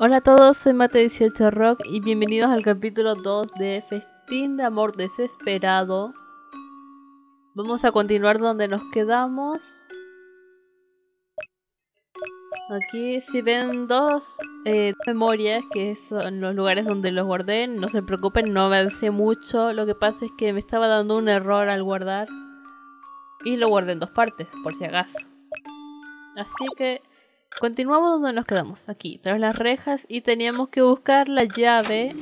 Hola a todos, soy Mate18 Rock y bienvenidos al capítulo 2 de Festín de Amor Desesperado. Vamos a continuar donde nos quedamos Aquí si ven eh, dos memorias, que son los lugares donde los guardé, no se preocupen, no avancé mucho. Lo que pasa es que me estaba dando un error al guardar. Y lo guardé en dos partes, por si acaso. Así que continuamos donde nos quedamos, aquí, tras las rejas. Y teníamos que buscar la llave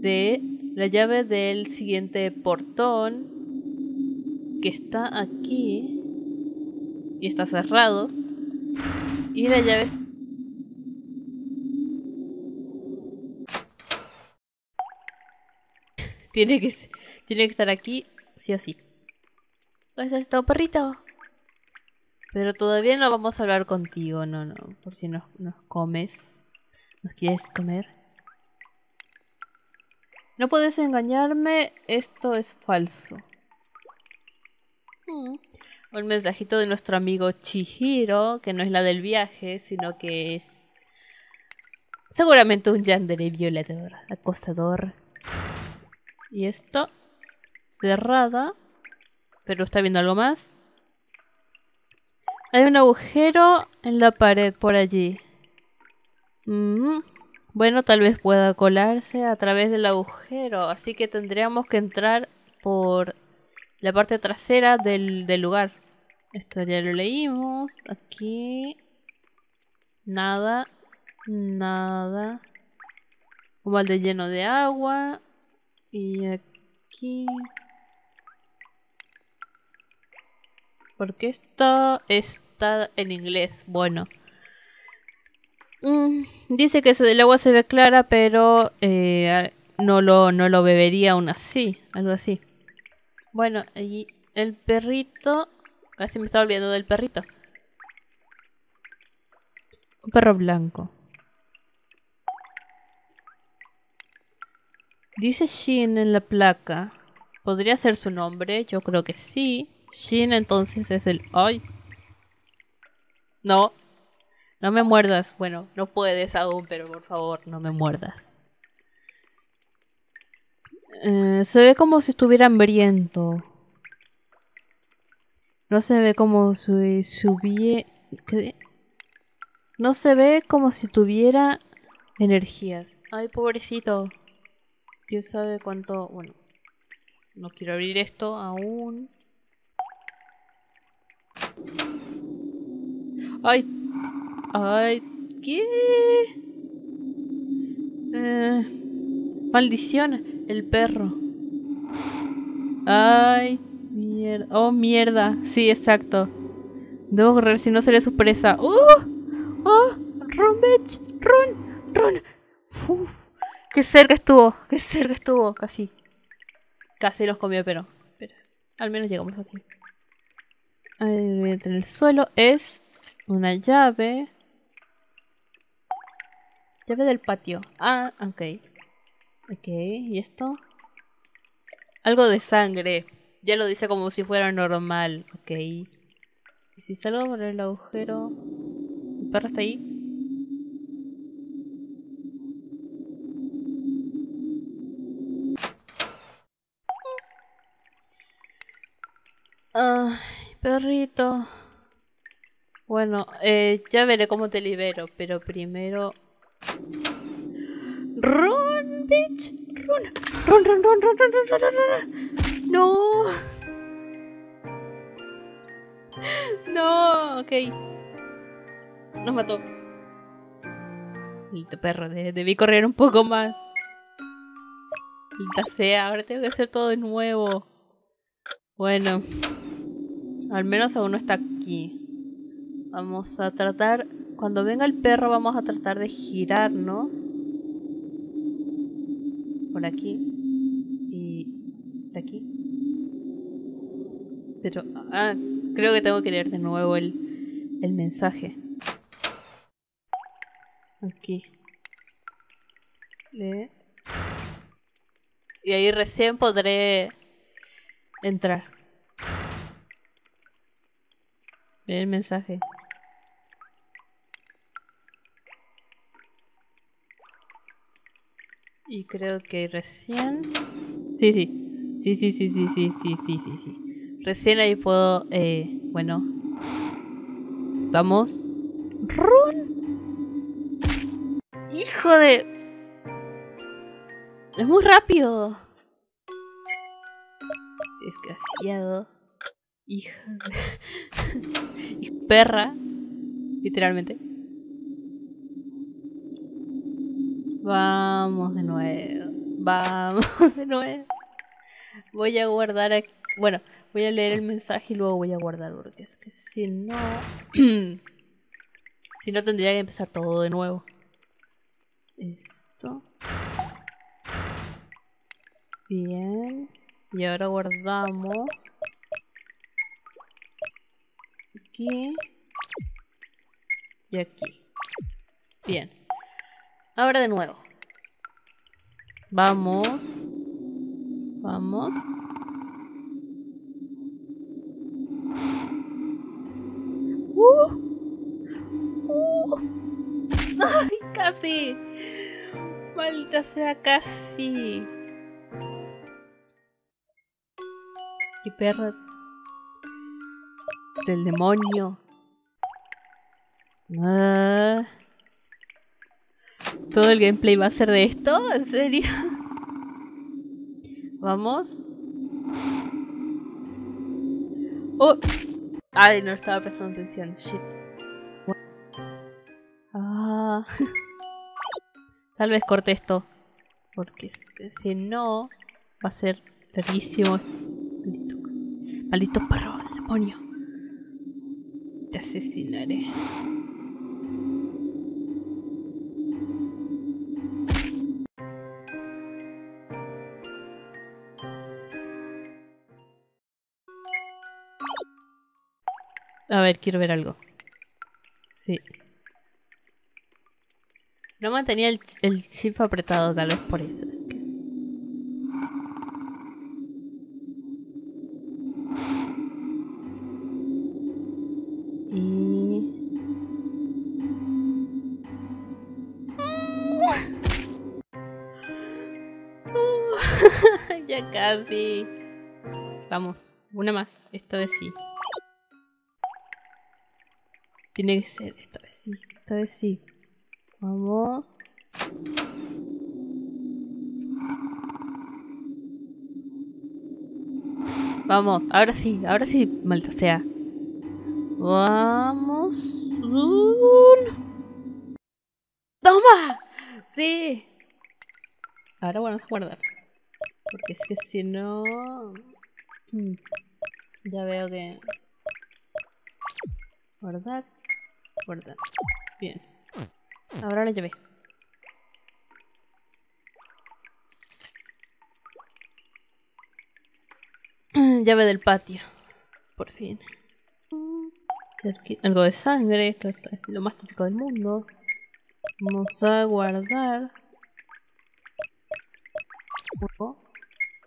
de la llave del siguiente portón que está aquí y está cerrado y la llave... tiene, que, tiene que estar aquí, sí o sí. ¿Dónde está estado, perrito? Pero todavía no vamos a hablar contigo, no, no. Por si nos, nos comes. ¿Nos quieres comer? No puedes engañarme, esto es falso. Mm un mensajito de nuestro amigo Chihiro, que no es la del viaje, sino que es seguramente un yandere violador, acosador. Y esto, cerrada, pero está viendo algo más. Hay un agujero en la pared por allí. Mm, bueno, tal vez pueda colarse a través del agujero, así que tendríamos que entrar por la parte trasera del, del lugar. Esto ya lo leímos. Aquí. Nada. Nada. Un balde lleno de agua. Y aquí... Porque esto está en inglés. Bueno. Mm, dice que el agua se ve clara, pero eh, no, lo, no lo bebería aún así. Algo así. Bueno, y el perrito si me estaba olvidando del perrito. Un perro blanco. Dice Shin en la placa. ¿Podría ser su nombre? Yo creo que sí. Shin entonces es el... ¡Ay! No. No me muerdas. Bueno, no puedes aún, pero por favor, no me muerdas. Eh, se ve como si estuviera hambriento. No se ve como si No se ve como si tuviera energías. Ay, pobrecito. Dios sabe cuánto... Bueno, no quiero abrir esto aún. Ay. Ay. ¿Qué? Eh, maldición. El perro. Ay. Mierda. Oh, mierda. Sí, exacto. Debo correr, si no seré su presa. ¡Uh! ¡Oh! ¡Run, bitch! ¡Run! ¡Run! ¡Qué cerca estuvo! ¡Qué cerca estuvo! Casi. Casi los comió, pero. Pero al menos llegamos aquí. en el suelo es una llave. Llave del patio. Ah, ok. Ok, ¿y esto? Algo de sangre. Ya lo dice como si fuera normal, ok. ¿Y si salgo por el agujero? ¿El perro está ahí? Ay, perrito. Bueno, eh, ya veré cómo te libero, pero primero... ¡Run, bitch! ¡Run! ¡Run, run, run, run, run, run, run! run! ¡No! ok. Nos mató. Y perro, debí correr un poco más. Quinta sea, ahora tengo que hacer todo de nuevo. Bueno, al menos aún no está aquí. Vamos a tratar, cuando venga el perro vamos a tratar de girarnos. Por aquí. Y... De aquí. Pero... Ah, Creo que tengo que leer de nuevo el, el mensaje. Aquí. Lee. Y ahí recién podré entrar. Leer el mensaje. Y creo que recién... Sí, sí. Sí, sí, sí, sí, sí, sí, sí, sí, sí. Recién ahí puedo. Eh, bueno. Vamos. ¡Run! ¡Hijo de. Es muy rápido. Desgraciado. Hija de. perra. Literalmente. Vamos de nuevo. Vamos de nuevo. Voy a guardar aquí. Bueno, Voy a leer el mensaje y luego voy a guardar porque es que si no... si no tendría que empezar todo de nuevo. Esto. Bien. Y ahora guardamos. Aquí. Y aquí. Bien. Ahora de nuevo. Vamos. Vamos. casi. Maldita sea casi. Y perro del demonio. Ah. Todo el gameplay va a ser de esto, ¿en serio? Vamos. Oh. Ay, no estaba prestando atención. Shit. Tal vez corte esto. Porque si no, va a ser larguísimo. Maldito, maldito perro, demonio. Te asesinaré. A ver, quiero ver algo. Sí. No mantenía el, el chip apretado, tal vez por eso. Es que... Y... ya casi. Vamos, una más. Esta vez sí. Tiene que ser, esta vez sí, esta vez sí. Vamos. Vamos, ahora sí, ahora sí, malta sea. Vamos. ¡Toma! Sí. Ahora bueno, a guardar. Porque es que si no... Mm, ya veo que... Guardar. Guardar. Bien. Ahora la llevé. Llave del patio. Por fin. Algo de sangre, esto es lo más típico del mundo. Vamos a guardar.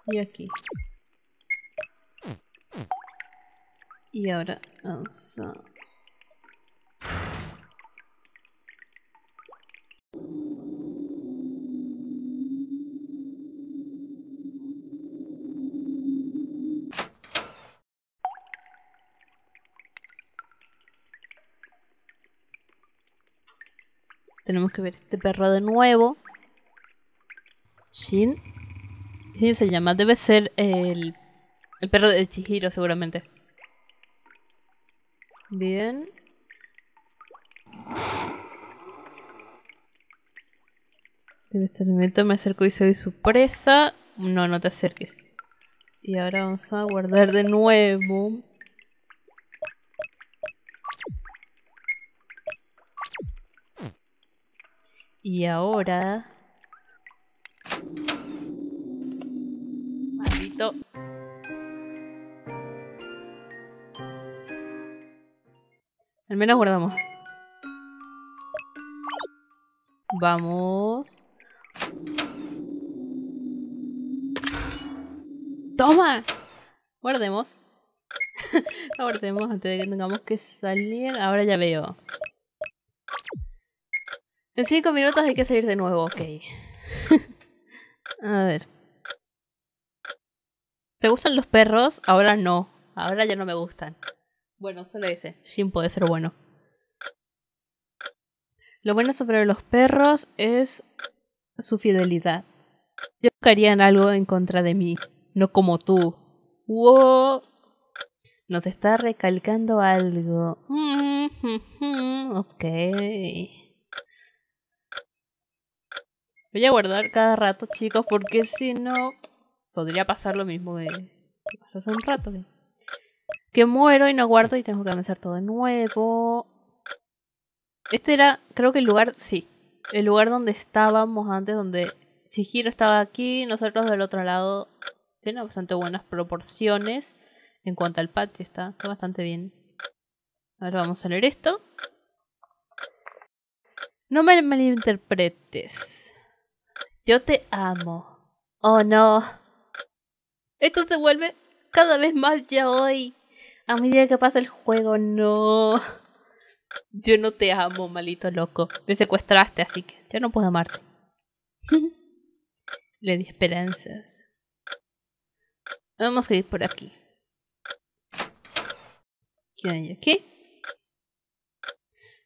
Y aquí. Y ahora vamos a Tenemos que ver este perro de nuevo. Shin. Shin se llama. Debe ser el, el perro de Chihiro, seguramente. Bien. En este momento me acerco y soy su presa. No, no te acerques. Y ahora vamos a guardar de nuevo. Y ahora... Maldito. Al menos guardamos. Vamos. ¡Toma! Guardemos. Guardemos antes de que tengamos que salir. Ahora ya veo. En cinco minutos hay que salir de nuevo, ok. A ver. ¿Te gustan los perros? Ahora no. Ahora ya no me gustan. Bueno, solo dice. Jim puede ser bueno. Lo bueno sobre los perros es su fidelidad. Yo buscarían algo en contra de mí, no como tú. ¡Wow! Nos está recalcando algo. Mm, mm, mm, ok. Voy a guardar cada rato, chicos, porque si no, podría pasar lo mismo que hace un rato. Que muero y no guardo y tengo que comenzar todo de nuevo. Este era, creo que el lugar, sí, el lugar donde estábamos antes, donde Chihiro estaba aquí, nosotros del otro lado. Tiene bastante buenas proporciones en cuanto al patio, está, está bastante bien. Ahora vamos a leer esto. No me malinterpretes. Yo te amo. Oh no. Esto se vuelve cada vez más ya hoy. A medida que pasa el juego, no. Yo no te amo, malito loco. Me secuestraste, así que yo no puedo amarte. Le di esperanzas. Vamos a ir por aquí. ¿Qué hay aquí?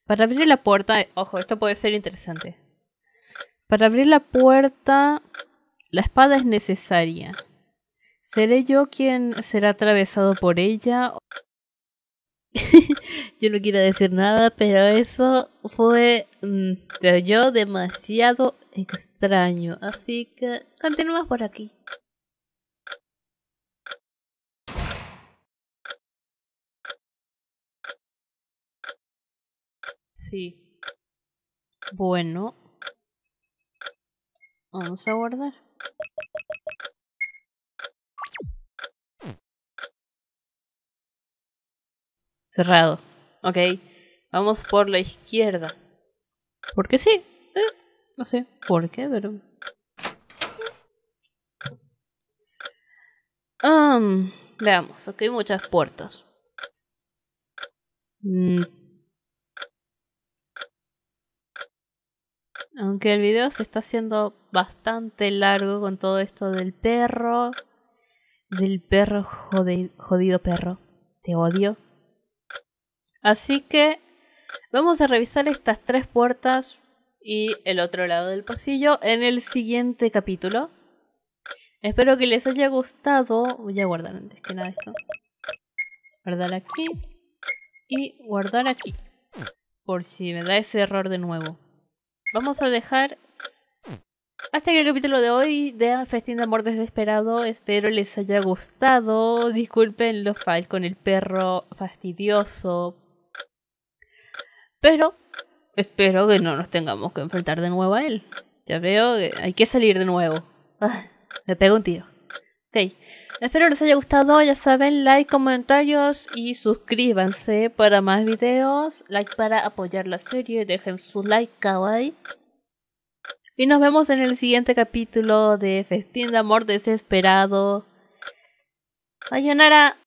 Para abrir la puerta, ojo, esto puede ser interesante. Para abrir la puerta, la espada es necesaria. ¿Seré yo quien será atravesado por ella? yo no quiero decir nada, pero eso fue, mm, yo, demasiado extraño. Así que continuamos por aquí. Sí. Bueno, Vamos a guardar. Cerrado. Ok. Vamos por la izquierda. Porque sí. Eh, no sé por qué, pero... Um, veamos, aquí muchas puertas. Mm, Aunque el video se está haciendo bastante largo con todo esto del perro. Del perro jodido perro. Te odio. Así que vamos a revisar estas tres puertas y el otro lado del pasillo en el siguiente capítulo. Espero que les haya gustado. Voy a guardar antes que nada esto. Guardar aquí. Y guardar aquí. Por si me da ese error de nuevo. Vamos a dejar hasta aquí el capítulo de hoy de Festín de Amor Desesperado. Espero les haya gustado. Disculpen los fallos con el perro fastidioso. Pero espero que no nos tengamos que enfrentar de nuevo a él. Ya veo que hay que salir de nuevo. Ah, me pego un tiro. Ok. Espero les haya gustado. Ya saben, like, comentarios y suscríbanse para más videos. Like para apoyar la serie. Dejen su like, kawaii. Y nos vemos en el siguiente capítulo de Festín de Amor Desesperado. Ayonara.